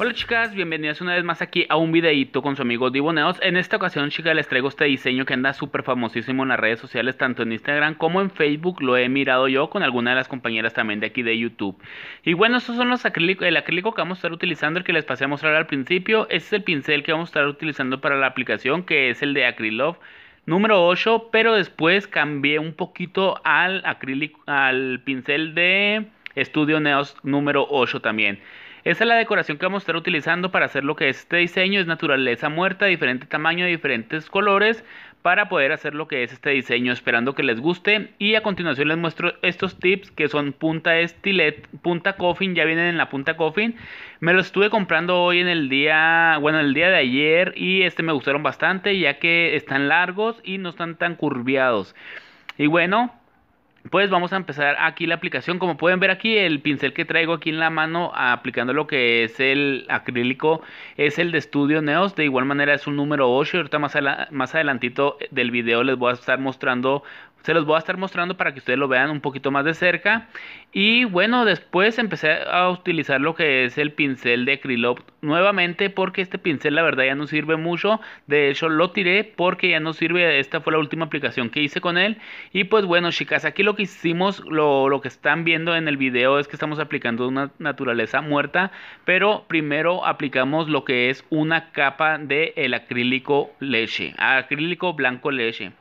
Hola chicas, bienvenidas una vez más aquí a un videito con su amigo Diboneos En esta ocasión chicas les traigo este diseño que anda súper famosísimo en las redes sociales Tanto en Instagram como en Facebook, lo he mirado yo con alguna de las compañeras también de aquí de YouTube Y bueno, estos son los acrílicos, el acrílico que vamos a estar utilizando, el que les pasé a mostrar al principio Este es el pincel que vamos a estar utilizando para la aplicación que es el de Acrylove número 8 Pero después cambié un poquito al, acrílico, al pincel de Estudio Neos número 8 también esa es la decoración que vamos a estar utilizando para hacer lo que es este diseño. Es naturaleza muerta, diferente tamaño, diferentes colores para poder hacer lo que es este diseño. Esperando que les guste. Y a continuación les muestro estos tips que son punta estilet, punta coffin. Ya vienen en la punta coffin. Me los estuve comprando hoy en el día, bueno, el día de ayer. Y este me gustaron bastante ya que están largos y no están tan curviados. Y bueno, pues vamos a empezar aquí la aplicación. Como pueden ver aquí, el pincel que traigo aquí en la mano aplicando lo que es el acrílico es el de Studio Neos. De igual manera es un número 8. Ahorita más, más adelantito del video les voy a estar mostrando se los voy a estar mostrando para que ustedes lo vean un poquito más de cerca. Y bueno, después empecé a utilizar lo que es el pincel de Acrylop nuevamente porque este pincel la verdad ya no sirve mucho. De hecho lo tiré porque ya no sirve. Esta fue la última aplicación que hice con él. Y pues bueno chicas, aquí lo que hicimos, lo, que están viendo en el video es que estamos aplicando una naturaleza muerta. Pero primero aplicamos lo que es una capa de el acrílico leche. Acrílico blanco leche.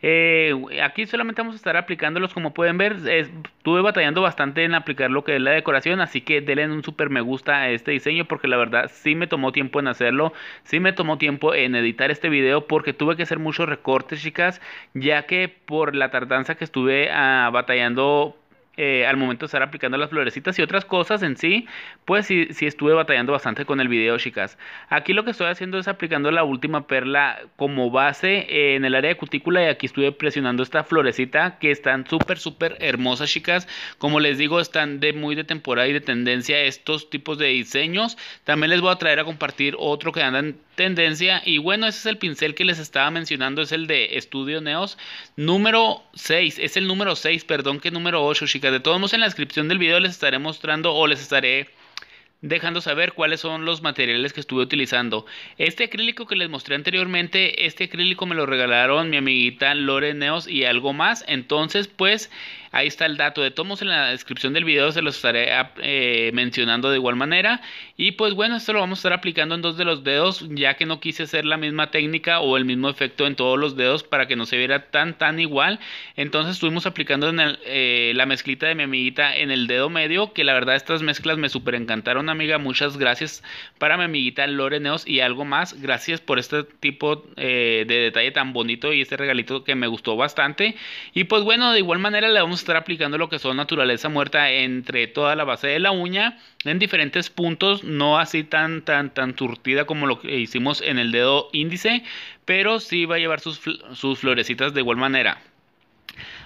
Eh, aquí solamente vamos a estar aplicándolos como pueden ver. Estuve batallando bastante en aplicar lo que es la decoración. Así que denle un super me gusta a este diseño. Porque la verdad sí me tomó tiempo en hacerlo. Sí me tomó tiempo en editar este video. Porque tuve que hacer muchos recortes chicas. Ya que por la tardanza que estuve ah, batallando eh, al momento de estar aplicando las florecitas y otras cosas en sí, pues sí, estuve batallando bastante con el video, chicas. Aquí lo que estoy haciendo es aplicando la última perla como base eh, en el área de cutícula y aquí estuve presionando esta florecita que están súper, súper hermosas, chicas. Como les digo, están de muy de temporada y de tendencia estos tipos de diseños. También les voy a traer a compartir otro que andan tendencia. Y bueno, ese es el pincel que les estaba mencionando, es el de Estudio Neos número 6, es el número 6, perdón que número 8, chicas. De todos modos, en la descripción del video les estaré mostrando o les estaré dejando saber cuáles son los materiales que estuve utilizando. Este acrílico que les mostré anteriormente, este acrílico me lo regalaron mi amiguita Lore Neos y algo más. Entonces, pues Ahí está el dato de tomos en la descripción del video, se los estaré ah, eh, mencionando de igual manera. Y pues bueno, esto lo vamos a estar aplicando en dos de los dedos, ya que no quise hacer la misma técnica o el mismo efecto en todos los dedos para que no se viera tan tan igual. Entonces estuvimos aplicando en eh, la mezclita de mi amiguita en el dedo medio, que la verdad estas mezclas me super encantaron, amiga. Muchas gracias para mi amiguita Loreneos y algo más. Gracias por este tipo eh, de detalle tan bonito y este regalito que me gustó bastante. Y pues bueno, de igual manera le vamos estar aplicando lo que son naturaleza muerta entre toda la base de la uña en diferentes puntos, no así tan tan tan turtida como lo que hicimos en el dedo índice, pero sí va a llevar sus, sus florecitas de igual manera.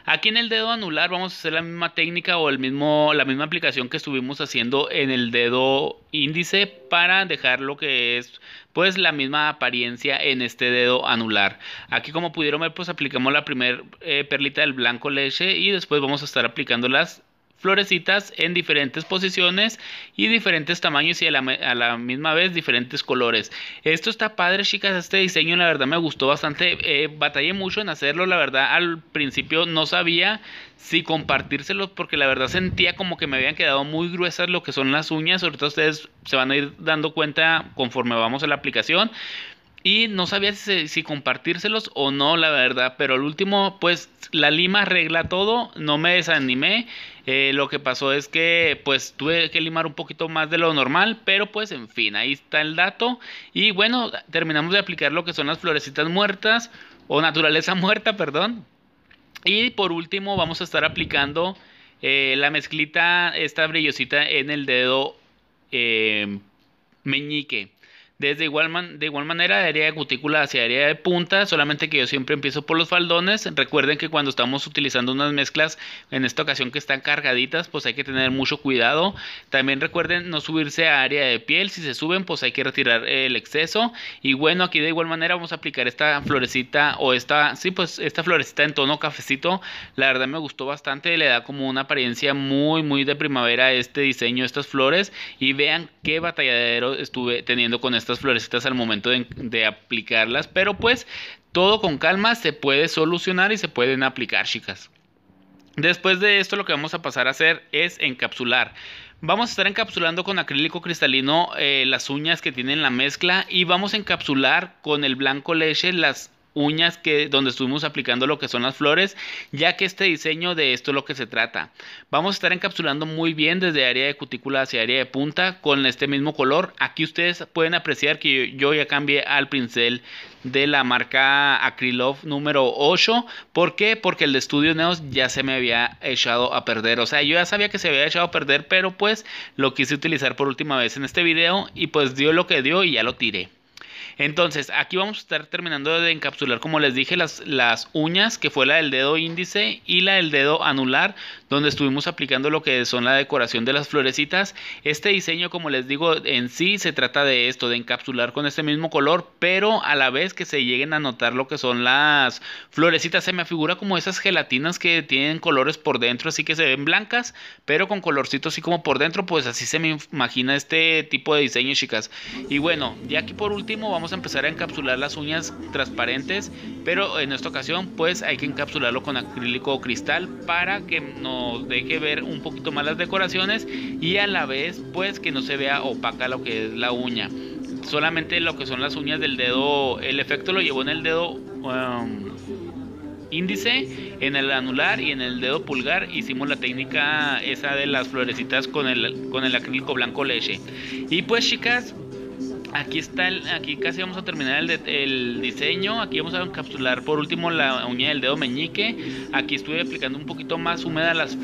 Aquí en el dedo anular vamos a hacer la misma técnica o el mismo, la misma aplicación que estuvimos haciendo en el dedo índice para dejar lo que es pues la misma apariencia en este dedo anular. Aquí como pudieron ver pues aplicamos la primera eh, perlita del blanco leche y después vamos a estar aplicándolas. las florecitas en diferentes posiciones y diferentes tamaños y a la, misma vez diferentes colores. Esto está padre, chicas. Este diseño, la verdad, me gustó bastante. Eh, batallé mucho en hacerlo, la verdad. Al principio no sabía si compartírselo porque la verdad sentía como que me habían quedado muy gruesas lo que son las uñas. Ahorita ustedes se van a ir dando cuenta conforme vamos a la aplicación. Y no sabía si, compartírselos o no, la verdad. Pero el último, pues la lima arregla todo. No me desanimé. Eh, lo que pasó es que pues tuve que limar un poquito más de lo normal. Pero pues en fin, ahí está el dato. Y bueno, terminamos de aplicar lo que son las florecitas muertas. O naturaleza muerta, perdón. Y por último vamos a estar aplicando eh, la mezclita, esta brillosita en el dedo eh, meñique. Desde igual de igual manera, de área de cutícula hacia área de punta, solamente que yo siempre empiezo por los faldones. Recuerden que cuando estamos utilizando unas mezclas, en esta ocasión que están cargaditas, pues hay que tener mucho cuidado. También recuerden no subirse a área de piel, si se suben, pues hay que retirar el exceso. Y bueno, aquí de igual manera vamos a aplicar esta florecita o esta, sí, pues esta florecita en tono cafecito. La verdad me gustó bastante, le da como una apariencia muy, muy de primavera este diseño, estas flores. Y vean qué batalladero estuve teniendo con esta florecitas al momento de, aplicarlas, pero pues todo con calma se puede solucionar y se pueden aplicar, chicas. Después de esto lo que vamos a pasar a hacer es encapsular. Vamos a estar encapsulando con acrílico cristalino eh, las uñas que tienen la mezcla y vamos a encapsular con el blanco leche las uñas que donde estuvimos aplicando lo que son las flores, ya que este diseño de esto es lo que se trata. Vamos a estar encapsulando muy bien desde área de cutícula hacia área de punta con este mismo color. Aquí ustedes pueden apreciar que yo ya cambié al pincel de la marca Acrylove número 8. ¿Por qué? Porque el de Studio Neos ya se me había echado a perder. O sea, yo ya sabía que se había echado a perder, pero pues lo quise utilizar por última vez en este video y pues dio lo que dio y ya lo tiré. Entonces, aquí vamos a estar terminando de encapsular, como les dije, las, las uñas, que fue la del dedo índice y la del dedo anular, donde estuvimos aplicando lo que son la decoración de las florecitas. Este diseño, como les digo, en sí se trata de esto, de encapsular con este mismo color, pero a la vez que se lleguen a notar lo que son las florecitas. Se me figura como esas gelatinas que tienen colores por dentro, así que se ven blancas, pero con colorcitos así como por dentro, pues así se me imagina este tipo de diseño, chicas. Y bueno, ya aquí por último vamos vamos a empezar a encapsular las uñas transparentes, pero en esta ocasión pues hay que encapsularlo con acrílico o cristal para que nos deje ver un poquito más las decoraciones y a la vez pues que no se vea opaca lo que es la uña. Solamente lo que son las uñas del dedo, el efecto lo llevó en el dedo um, índice, en el anular y en el dedo pulgar hicimos la técnica esa de las florecitas con el, con el acrílico blanco leche. Y pues chicas, Aquí está el, aquí casi vamos a terminar el, diseño. Aquí vamos a encapsular por último la uña del dedo meñique. Aquí estuve aplicando un poquito más húmeda las,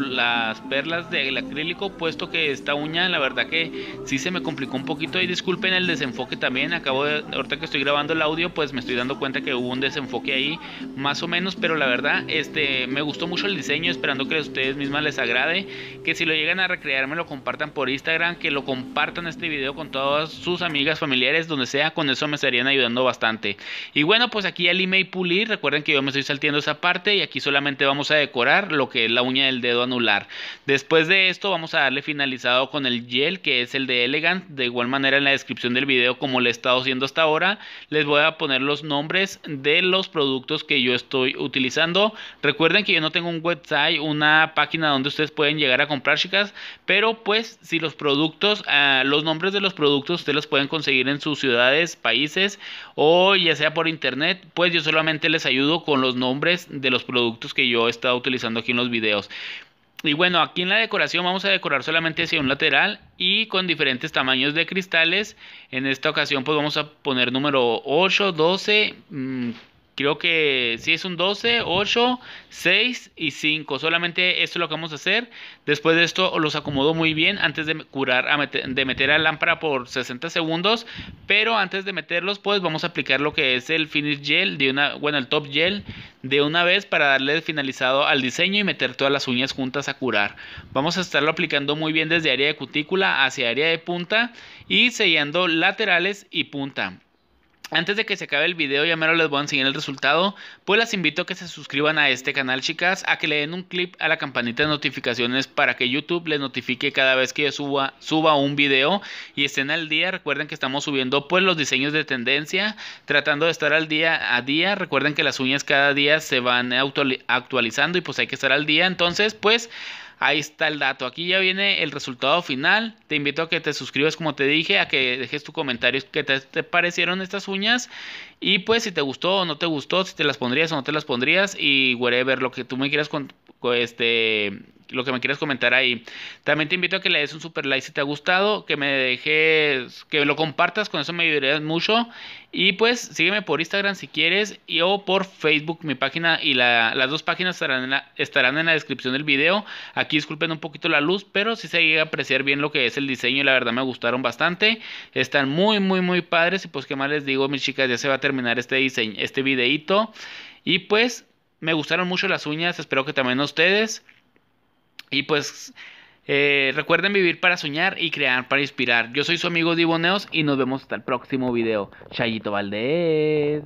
perlas del acrílico, puesto que esta uña, la verdad que sí se me complicó un poquito. Y disculpen el desenfoque también. Acabo de, ahorita que estoy grabando el audio, pues me estoy dando cuenta que hubo un desenfoque ahí, más o menos. Pero la verdad, este, me gustó mucho el diseño. Esperando que a ustedes mismas les agrade. Que si lo llegan a recrear, me lo compartan por Instagram. Que lo compartan este video con todas sus amigas, familiares donde sea, con eso me estarían ayudando bastante. Y bueno, pues aquí al email y recuerden que yo me estoy salteando esa parte y aquí solamente vamos a decorar lo que es la uña del dedo anular. Después de esto vamos a darle finalizado con el gel que es el de Elegant, de igual manera en la descripción del vídeo como le he estado haciendo hasta ahora, les voy a poner los nombres de los productos que yo estoy utilizando. Recuerden que yo no tengo un website, una página donde ustedes pueden llegar a comprar chicas, pero pues si los productos, ah, los nombres de los productos ustedes los pueden conseguir en sus ciudades, países o ya sea por internet, pues yo solamente les ayudo con los nombres de los productos que yo he estado utilizando aquí en los videos. Y bueno, aquí en la decoración vamos a decorar solamente hacia un lateral y con diferentes tamaños de cristales. En esta ocasión pues vamos a poner número 8, 12, Creo que si es un 12, 8, 6 y 5. Solamente esto es lo que vamos a hacer. Después de esto los acomodo muy bien antes de curar, de meter a la lámpara por 60 segundos. Pero antes de meterlos, pues vamos a aplicar lo que es el finish gel, de una, bueno, el top gel de una vez para darle finalizado al diseño y meter todas las uñas juntas a curar. Vamos a estarlo aplicando muy bien desde área de cutícula hacia área de punta y sellando laterales y punta. Antes de que se acabe el video, ya mero les voy a enseñar el resultado, pues las invito a que se suscriban a este canal chicas, a que le den un clip a la campanita de notificaciones para que YouTube les notifique cada vez que suba, suba un video y estén al día, recuerden que estamos subiendo pues los diseños de tendencia, tratando de estar al día a día, recuerden que las uñas cada día se van actualizando y pues hay que estar al día, entonces pues... Ahí está el dato. Aquí ya viene el resultado final. Te invito a que te suscribas, como te dije, a que dejes tu comentario que te, parecieron estas uñas. Y pues si te gustó o no te gustó, si te las pondrías o no te las pondrías y whatever, lo que tú me quieras contar este, lo que me quieras comentar ahí. También te invito a que le des un super like si te ha gustado, que me dejes, que lo compartas, con eso me ayudarías mucho. Y pues sígueme por Instagram si quieres y o por Facebook, mi página y las dos páginas estarán en, la, estarán en la descripción del video. Aquí disculpen un poquito la luz, pero si sí se llega a apreciar bien lo que es el diseño y la verdad me gustaron bastante. Están muy, muy, muy padres y pues qué más les digo, mis chicas, ya se va a terminar este diseño, este videito. Y pues me gustaron mucho las uñas, espero que también a ustedes. Y pues eh, recuerden vivir para soñar y crear para inspirar. Yo soy su amigo Diboneos y nos vemos hasta el próximo video. Chayito valdez